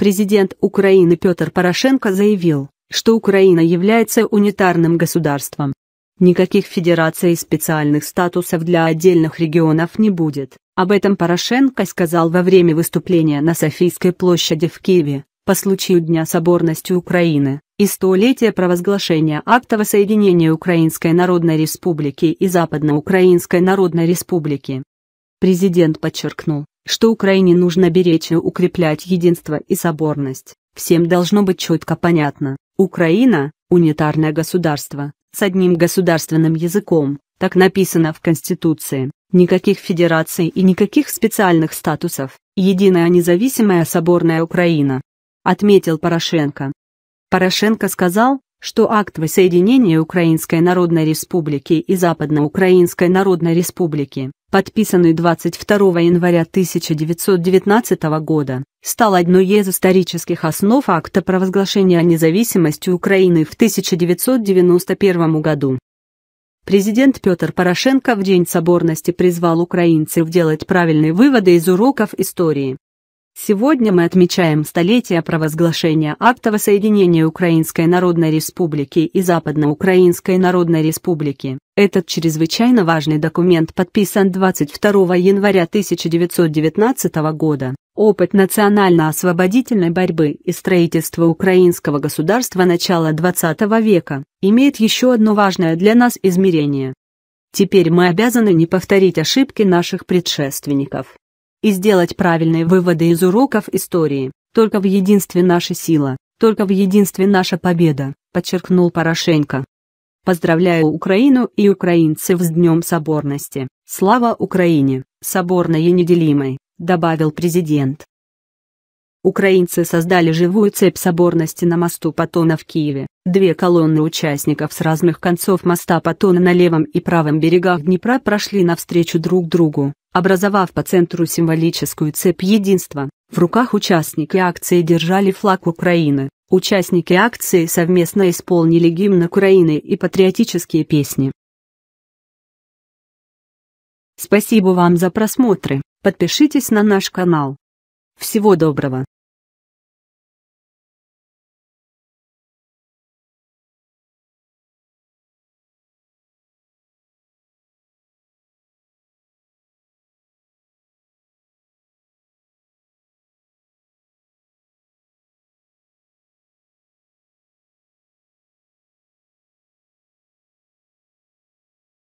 Президент Украины Петр Порошенко заявил, что Украина является унитарным государством. Никаких федераций и специальных статусов для отдельных регионов не будет. Об этом Порошенко сказал во время выступления на Софийской площади в Киеве по случаю Дня соборности Украины и столетия провозглашения акта воссоединения Украинской Народной Республики и Западноукраинской Народной Республики. Президент подчеркнул, что Украине нужно беречь и укреплять единство и соборность. Всем должно быть четко понятно. Украина – унитарное государство, с одним государственным языком, так написано в Конституции. Никаких федераций и никаких специальных статусов. Единая независимая соборная Украина. Отметил Порошенко. Порошенко сказал, что акт воссоединения Украинской Народной Республики и Западноукраинской Народной Республики, подписанный 22 января 1919 года, стал одной из исторических основ акта провозглашения независимости Украины в 1991 году. Президент Петр Порошенко в День соборности призвал украинцев делать правильные выводы из уроков истории, Сегодня мы отмечаем столетие провозглашения Акта воссоединения Украинской Народной Республики и Западноукраинской Народной Республики. Этот чрезвычайно важный документ подписан 22 января 1919 года. Опыт национально-освободительной борьбы и строительства украинского государства начала XX века имеет еще одно важное для нас измерение. Теперь мы обязаны не повторить ошибки наших предшественников и сделать правильные выводы из уроков истории. Только в единстве наша сила, только в единстве наша победа, подчеркнул Порошенко. Поздравляю Украину и украинцев с Днем Соборности. Слава Украине, соборной и неделимой, добавил президент. Украинцы создали живую цепь соборности на мосту Патона в Киеве. Две колонны участников с разных концов моста Патона на левом и правом берегах Днепра прошли навстречу друг другу, образовав по центру символическую цепь единства. В руках участники акции держали флаг Украины. Участники акции совместно исполнили гимн Украины и патриотические песни. Спасибо вам за просмотры. Подпишитесь на наш канал. Всего доброго.